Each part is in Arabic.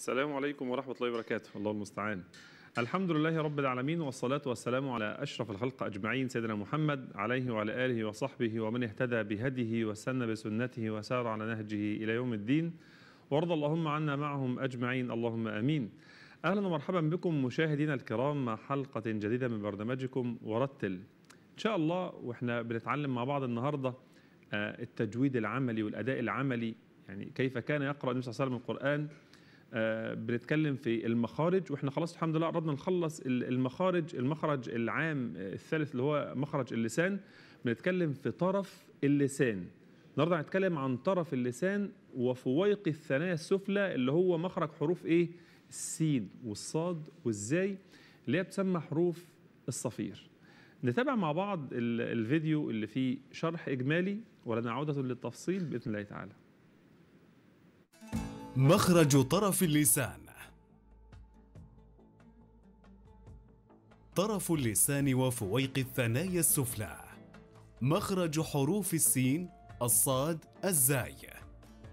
السلام عليكم ورحمة الله وبركاته الله المستعان الحمد لله رب العالمين والصلاة والسلام على أشرف الخلق أجمعين سيدنا محمد عليه وعلى آله وصحبه ومن اهتدى بهديه وسن بسنته وسار على نهجه إلى يوم الدين وارض اللهم عنا معهم أجمعين اللهم أمين أهلا ومرحبا بكم مشاهدينا الكرام مع حلقة جديدة من برنامجكم ورتل إن شاء الله وإحنا بنتعلم مع بعض النهاردة آه، التجويد العملي والأداء العملي يعني كيف كان يقرأ النبي صلى الله عليه وسلم القرآن آه، بنتكلم في المخارج واحنا خلاص الحمد لله قربنا نخلص المخارج المخرج العام الثالث اللي هو مخرج اللسان بنتكلم في طرف اللسان النهارده هنتكلم عن طرف اللسان وفويق الثنايا السفلى اللي هو مخرج حروف ايه السين والصاد والزاي اللي هي بتسمى حروف الصفير نتابع مع بعض الفيديو اللي فيه شرح اجمالي ولنا عوده للتفصيل باذن الله تعالى مخرج طرف اللسان طرف اللسان وفويق الثنايا السفلى مخرج حروف السين الصاد الزاي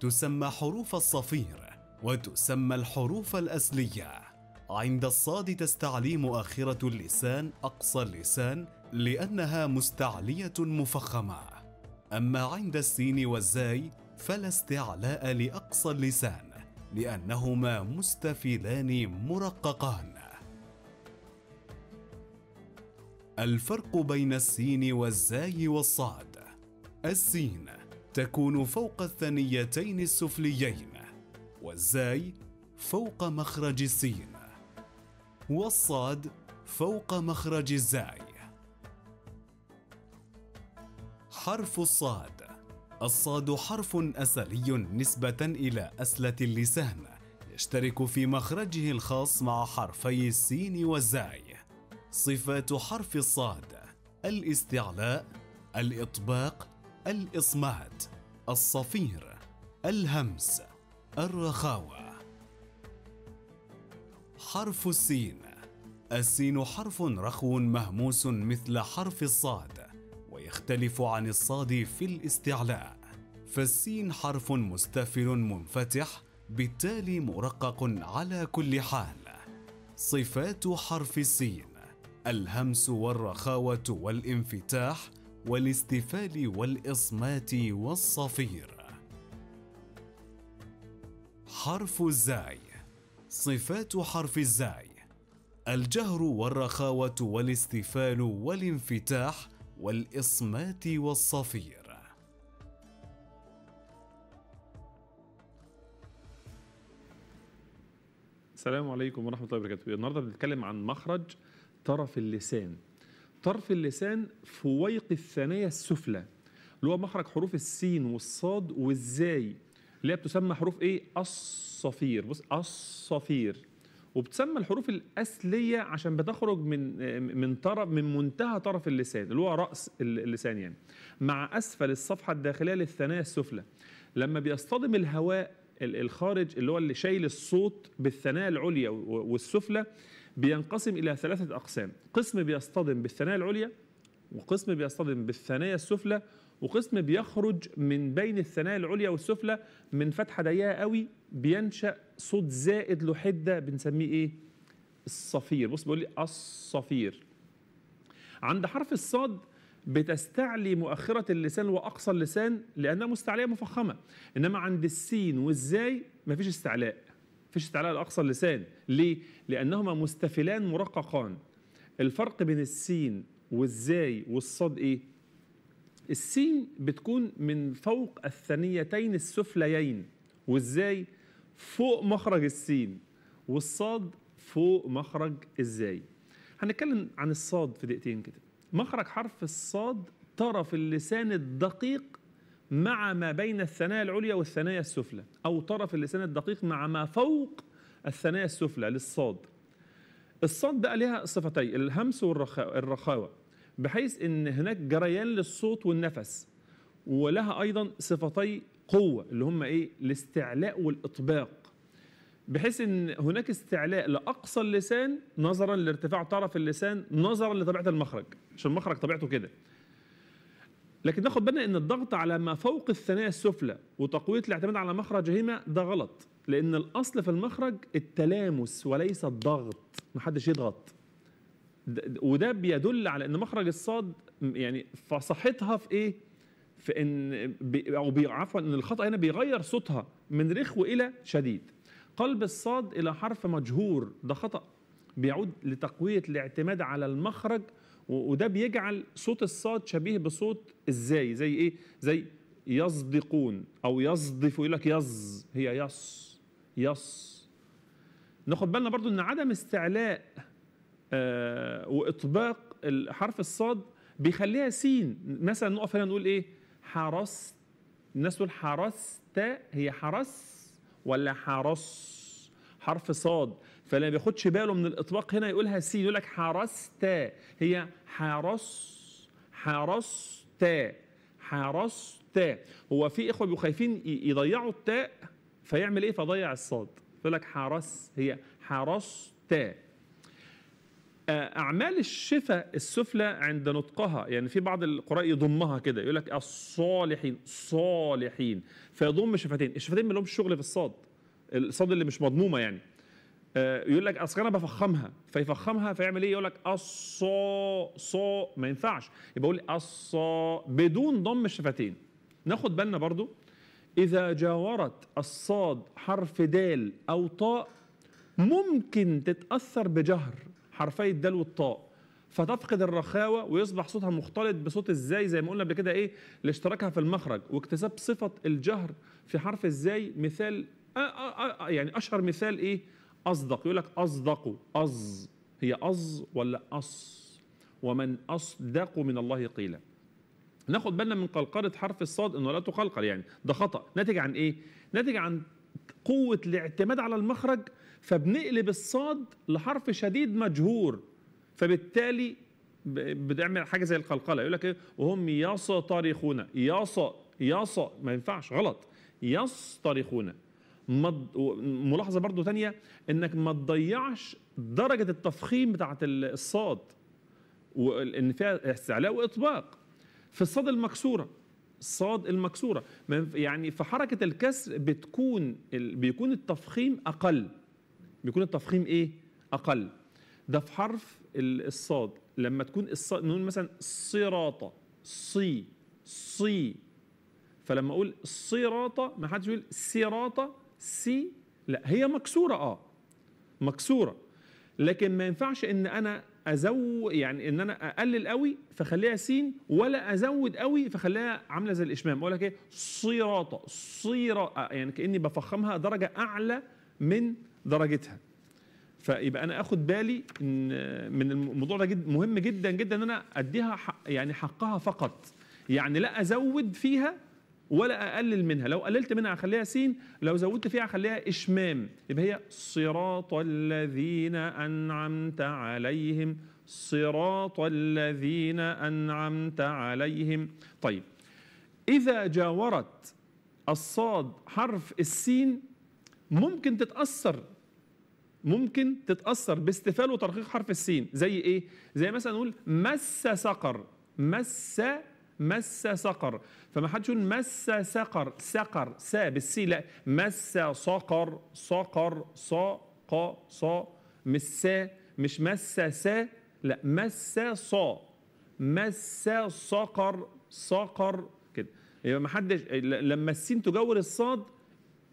تسمى حروف الصفير وتسمى الحروف الأصلية عند الصاد تستعليم آخرة اللسان أقصى اللسان لأنها مستعلية مفخمة أما عند السين والزاي فلا استعلاء لأقصى اللسان لأنهما مستفيدان مرققان الفرق بين السين والزاي والصاد السين تكون فوق الثنيتين السفليين والزاي فوق مخرج السين والصاد فوق مخرج الزاي حرف الصاد الصاد حرف أثري نسبة إلى أسلة اللسان يشترك في مخرجه الخاص مع حرفي السين والزاي صفات حرف الصاد الاستعلاء الإطباق الإصمات الصفير الهمس الرخاوة حرف السين السين حرف رخو مهموس مثل حرف الصاد يختلف عن الصاد في الاستعلاء فالسين حرف مستفل منفتح بالتالي مرقق على كل حال صفات حرف السين الهمس والرخاوة والانفتاح والاستفال والإصمات والصفير حرف الزاي صفات حرف الزاي الجهر والرخاوة والاستفال والانفتاح والإصمات والصفير السلام عليكم ورحمة الله وبركاته النهاردة بنتكلم عن مخرج طرف اللسان طرف اللسان فويق الثنايا السفلى اللي هو مخرج حروف السين والصاد والزاي اللي هي بتسمى حروف ايه الصفير بص الصفير وبتسمى الحروف الأصلية عشان بتخرج من من طرف من منتهى طرف اللسان اللي هو رأس اللسان يعني مع أسفل الصفحة الداخلية للثنايا السفلى لما بيصطدم الهواء الخارج اللي هو اللي شايل الصوت بالثنايا العليا والسفلى بينقسم إلى ثلاثة أقسام قسم بيصطدم بالثنايا العليا وقسم بيصطدم بالثنايا السفلى وقسم بيخرج من بين الثنايا العليا والسفلى من فتحة ضيقة قوي بينشأ صوت زائد له حده بنسميه ايه الصفير بص بيقول لي الصفير عند حرف الصاد بتستعلي مؤخرة اللسان وأقصى اللسان لأنها مستعلية مفخمة إنما عند السين والزاي مفيش استعلاء مفيش استعلاء لأقصى اللسان ليه؟ لأنهما مستفلان مرققان الفرق بين السين والزاي والصاد إيه؟ السين بتكون من فوق الثنيتين السفليين والزاي فوق مخرج السين والصاد فوق مخرج الزاي هنتكلم عن الصاد في دقيقتين كده مخرج حرف الصاد طرف اللسان الدقيق مع ما بين الثنايا العليا والثنايا السفلى أو طرف اللسان الدقيق مع ما فوق الثنايا السفلى للصاد الصاد بقى ليها صفتي الهمس والرخاوة بحيث ان هناك جريان للصوت والنفس ولها ايضا صفتي قوه اللي هم ايه الاستعلاء والاطباق بحيث ان هناك استعلاء لاقصى اللسان نظرا لارتفاع طرف اللسان نظرا لطبيعه المخرج عشان المخرج طبيعته كده لكن ناخد بالنا ان الضغط على ما فوق الثنايا السفلى وتقويه الاعتماد على مخرجهما ده غلط لان الاصل في المخرج التلامس وليس الضغط محدش يضغط وده بيدل على ان مخرج الصاد يعني فصحتها في ايه في ان بي او عفوا ان الخطا هنا بيغير صوتها من رخو الى شديد قلب الصاد الى حرف مجهور ده خطا بيعود لتقويه الاعتماد على المخرج وده بيجعل صوت الصاد شبيه بصوت ازاي زي ايه زي يصدقون او يصدف يقول لك يظ هي يص يص ناخد بالنا برضو ان عدم استعلاء آه واطباق حرف الصاد بيخليها سين مثلا نقف هنا نقول ايه حرست الناس تقول حرست هي حرس ولا حرس حرف صاد فلما بياخدش باله من الاطلاق هنا يقولها سي يقول لك حرست هي حرس حرست حرست هو في اخوه بيبقوا خايفين يضيعوا التاء فيعمل ايه فضيع الصاد يقول لك حرس هي حرست آه، اعمال الشفاء السفلى عند نطقها يعني في بعض القراء يضمها كده يقول لك الصالحين صالحين فيضم شفتين الشفتين ما لهمش شغل في الصاد الصاد اللي مش مضمومه يعني آه، يقول لك اصل انا بفخمها فيفخمها فيعمل ايه يقول لك الصا صا ما ينفعش يبقى يقول الصا بدون ضم الشفتين ناخد بالنا برضو اذا جاورت الصاد حرف دال او طاء ممكن تتاثر بجهر حرفي الدال والطاء فتفقد الرخاوة ويصبح صوتها مختلط بصوت الزاي زي ما قلنا قبل كده ايه لاشتراكها في المخرج واكتساب صفة الجهر في حرف الزاي مثال آآ آه، آآ آه، آه، يعني اشهر مثال ايه اصدق يقول لك اصدق اص هي اص ولا اص ومن اصدق من الله قيلا ناخد بالنا من قلقلة حرف الصاد انه لا تقلقل يعني ده خطأ ناتج عن ايه ناتج عن قوة الاعتماد على المخرج فبنقلب الصاد لحرف شديد مجهور فبالتالي بتعمل حاجه زي القلقله يقول لك ايه وهم يصطرخون يص يص ما ينفعش غلط يصطرخون مد... ملاحظه برضو تانية انك ما تضيعش درجه التفخيم بتاعه الصاد وان فيها استعلاء واطباق في الصاد المكسوره الصاد المكسوره يعني في حركه الكسر بتكون بيكون التفخيم اقل بيكون التفخيم ايه اقل ده في حرف الصاد لما تكون الصاد نقول مثلا صراطه صي صي فلما اقول صراطه ما حدش يقول صراطه سي لا هي مكسوره اه مكسوره لكن ما ينفعش ان انا ازود يعني ان انا اقلل قوي فخليها سين ولا ازود قوي فخليها عامله زي الاشمام اقول لك ايه صراطه صيرا يعني كاني بفخمها درجه اعلى من درجتها فيبقى انا اخد بالي إن من الموضوع ده جد مهم جدا جدا ان انا اديها حق يعني حقها فقط يعني لا ازود فيها ولا اقلل منها لو قللت منها اخليها سين لو زودت فيها اخليها اشمام يبقى هي صراط الذين انعمت عليهم صراط الذين انعمت عليهم طيب اذا جاورت الصاد حرف السين ممكن تتاثر ممكن تتاثر باستفال وترقيق حرف السين زي ايه زي مثلا نقول مس سقر مس مس سقر فما حدش يقول مس سقر سقر س بالسي لا مس صقر صقر صا قا صا مش سا مش مس سا لا مس صا مس صقر صقر كده يبقى ما حدش لما السين تجاور الصاد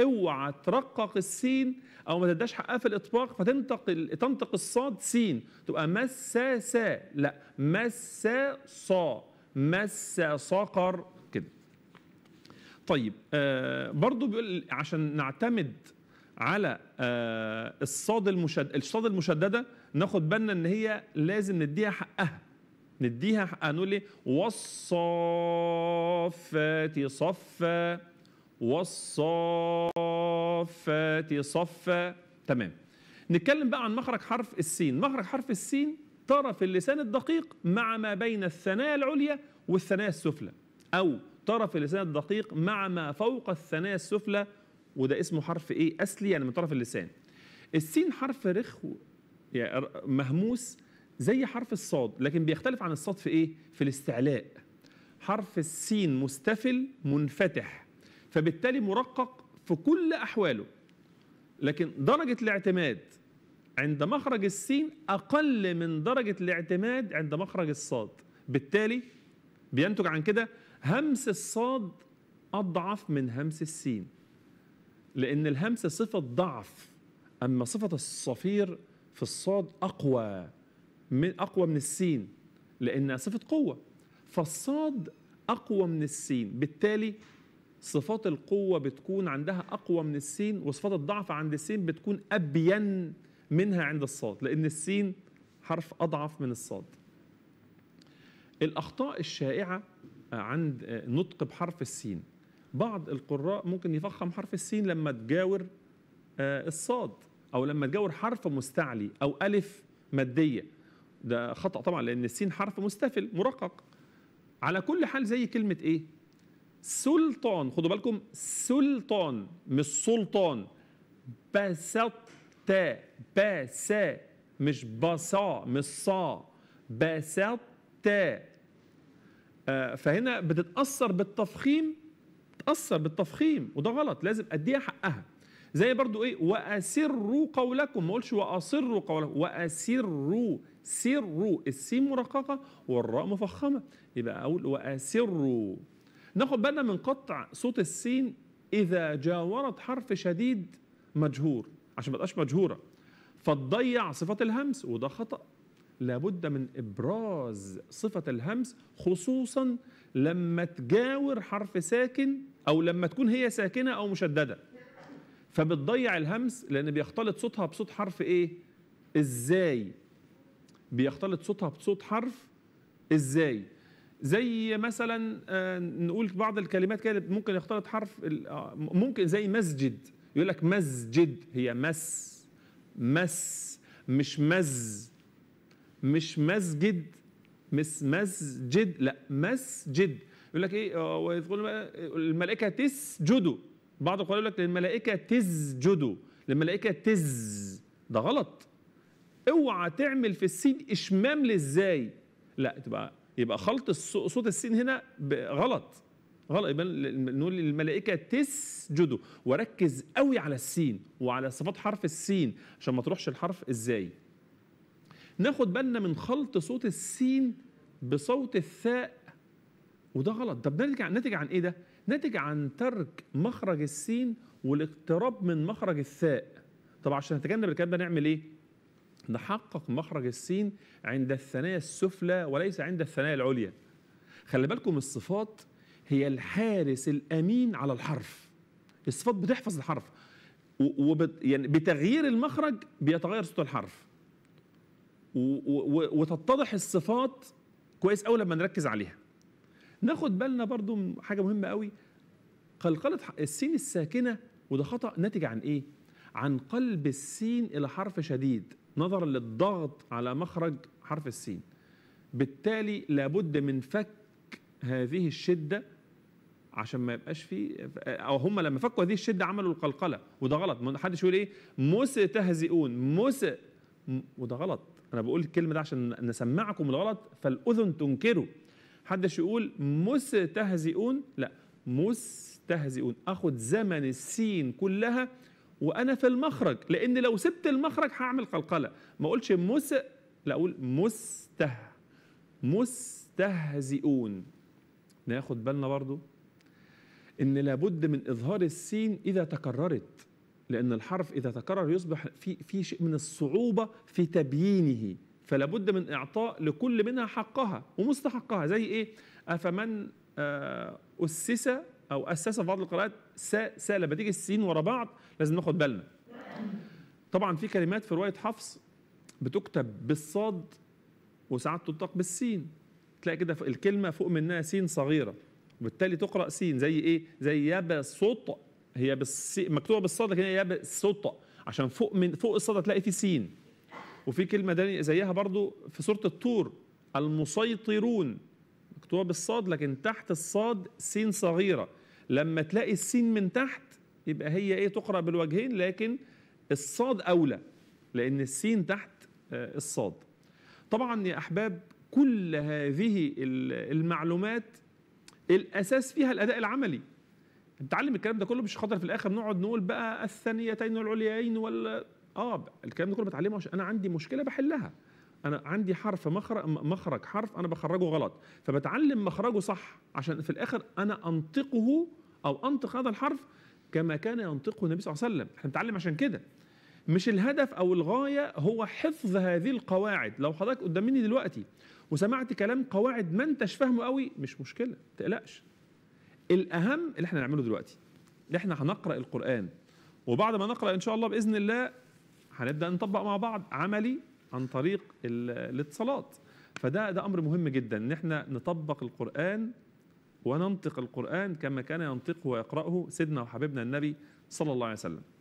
اوعى ترقق السين او ما تداش حقها في الاطباق فتنتقل تنطق الصاد سين تبقى مسا سا لا مسا صا مسا صقر كده طيب آه برضو بيقول عشان نعتمد على آه الصاد المشدد الصاد المشدده ناخد بالنا ان هي لازم نديها حقها نديها حقها نقول ايه والصافات صفا والصافات صفا تمام نتكلم بقى عن مخرج حرف السين مخرج حرف السين طرف اللسان الدقيق مع ما بين الثنايا العليا والثنايا السفلى او طرف اللسان الدقيق مع ما فوق الثنايا السفلى وده اسمه حرف ايه اصلي يعني من طرف اللسان السين حرف رخو يعني مهموس زي حرف الصاد لكن بيختلف عن الصاد في ايه في الاستعلاء حرف السين مستفل منفتح فبالتالي مرقق في كل أحواله لكن درجة الاعتماد عند مخرج السين أقل من درجة الاعتماد عند مخرج الصاد بالتالي بينتج عن كده همس الصاد أضعف من همس السين لأن الهمس صفة ضعف أما صفة الصفير في الصاد أقوى من أقوى من السين لأنها صفة قوة فالصاد أقوى من السين بالتالي صفات القوة بتكون عندها أقوى من السين وصفات الضعف عند السين بتكون أبين منها عند الصاد لأن السين حرف أضعف من الصاد الأخطاء الشائعة آه، عند آه، نطق بحرف السين بعض القراء ممكن يفخم حرف السين لما تجاور آه، الصاد أو لما تجاور حرف مستعلي أو ألف مادية ده خطأ طبعا لأن السين حرف مستفل مرقق على كل حال زي كلمة إيه سلطان خدوا بالكم سلطان مش سلطان بسطت بس مش بصا مش صا بسطت آه، فهنا بتتاثر بالتفخيم بتتاثر بالتفخيم وده غلط لازم اديها حقها زي برضو ايه واسروا قولكم ما اقولش واصروا قولكم واسروا سروا السين مرققه والراء مفخمه يبقى اقول واسروا ناخد بالنا من قطع صوت السين إذا جاورت حرف شديد مجهور عشان ما تبقاش مجهورة فتضيع صفة الهمس وده خطأ لابد من إبراز صفة الهمس خصوصا لما تجاور حرف ساكن أو لما تكون هي ساكنة أو مشددة فبتضيع الهمس لأن بيختلط صوتها بصوت حرف إيه؟ إزاي؟ بيختلط صوتها بصوت حرف إزاي؟ زي مثلا آه، نقول بعض الكلمات كده ممكن يختلط حرف آه، ممكن زي مسجد يقول لك مسجد هي مس مس مش مز مش مسجد مش مسجد لا مسجد يقول لك ايه آه، ويقول الملائكه تسجدوا بعض القران يقول لك للملائكه تسجدوا للملائكه تز ده غلط اوعى تعمل في السين اشمام ازاي لا تبقى يبقى خلط صوت السين هنا غلط غلط يبقى نقول الملائكه تسجدوا وركز قوي على السين وعلى صفات حرف السين عشان ما تروحش الحرف ازاي ناخد بالنا من خلط صوت السين بصوت الثاء وده غلط طب نرجع ناتج عن ايه ده ناتج عن ترك مخرج السين والاقتراب من مخرج الثاء طب عشان نتجنب الكلام ده نعمل ايه نحقق مخرج السين عند الثنايا السفلى وليس عند الثنايا العليا خلي بالكم الصفات هي الحارس الامين على الحرف الصفات بتحفظ الحرف وبت يعني بتغيير المخرج بيتغير صوت الحرف وتتضح الصفات كويس قوي لما نركز عليها ناخد بالنا برضو من حاجه مهمه قوي قلقله السين الساكنه وده خطا ناتج عن ايه عن قلب السين الى حرف شديد نظرا للضغط على مخرج حرف السين بالتالي لابد من فك هذه الشدة عشان ما يبقاش في او هم لما فكوا هذه الشدة عملوا القلقلة وده غلط ما حدش يقول ايه مستهزئون مس وده غلط انا بقول الكلمة ده عشان نسمعكم الغلط فالاذن تنكره حدش يقول مستهزئون لا مستهزئون اخد زمن السين كلها وانا في المخرج لان لو سبت المخرج هعمل قلقله ما اقولش مس لا اقول مسته مستهزئون ناخد بالنا برضو ان لابد من اظهار السين اذا تكررت لان الحرف اذا تكرر يصبح في في شيء من الصعوبه في تبيينه فلا بد من اعطاء لكل منها حقها ومستحقها زي ايه افمن آه، اسس او اساسا في بعض القراءات س س لما تيجي السين ورا بعض لازم ناخد بالنا طبعا في كلمات في روايه حفص بتكتب بالصاد وساعات تنطق بالسين تلاقي كده الكلمه فوق منها سين صغيره وبالتالي تقرا سين زي ايه زي يابا صوت هي بالس... مكتوبه بالصاد لكن هي صوت عشان فوق من فوق الصاد تلاقي في سين وفي كلمه داني زيها برضو في سوره الطور المسيطرون مكتوبه بالصاد لكن تحت الصاد سين صغيره لما تلاقي السين من تحت يبقى هي ايه تقرا بالوجهين لكن الصاد اولى لان السين تحت آه، الصاد طبعا يا احباب كل هذه المعلومات الاساس فيها الاداء العملي نتعلم الكلام ده كله مش خاطر في الاخر نقعد نقول بقى الثانيتين والعليين ولا اه الكلام ده كله بتعلمه عشان انا عندي مشكله بحلها انا عندي حرف مخرج مخرج حرف انا بخرجه غلط فبتعلم مخرجه صح عشان في الاخر انا انطقه او انطق هذا الحرف كما كان ينطقه النبي صلى الله عليه وسلم احنا بنتعلم عشان كده مش الهدف او الغايه هو حفظ هذه القواعد لو حضرتك قدام مني دلوقتي وسمعت كلام قواعد ما انتش فاهمه قوي مش مشكله ما تقلقش الاهم اللي احنا نعمله دلوقتي اللي احنا هنقرا القران وبعد ما نقرا ان شاء الله باذن الله هنبدا نطبق مع بعض عملي عن طريق الاتصالات فده ده امر مهم جدا ان احنا نطبق القران وننطق القران كما كان ينطقه ويقراه سيدنا وحبيبنا النبي صلى الله عليه وسلم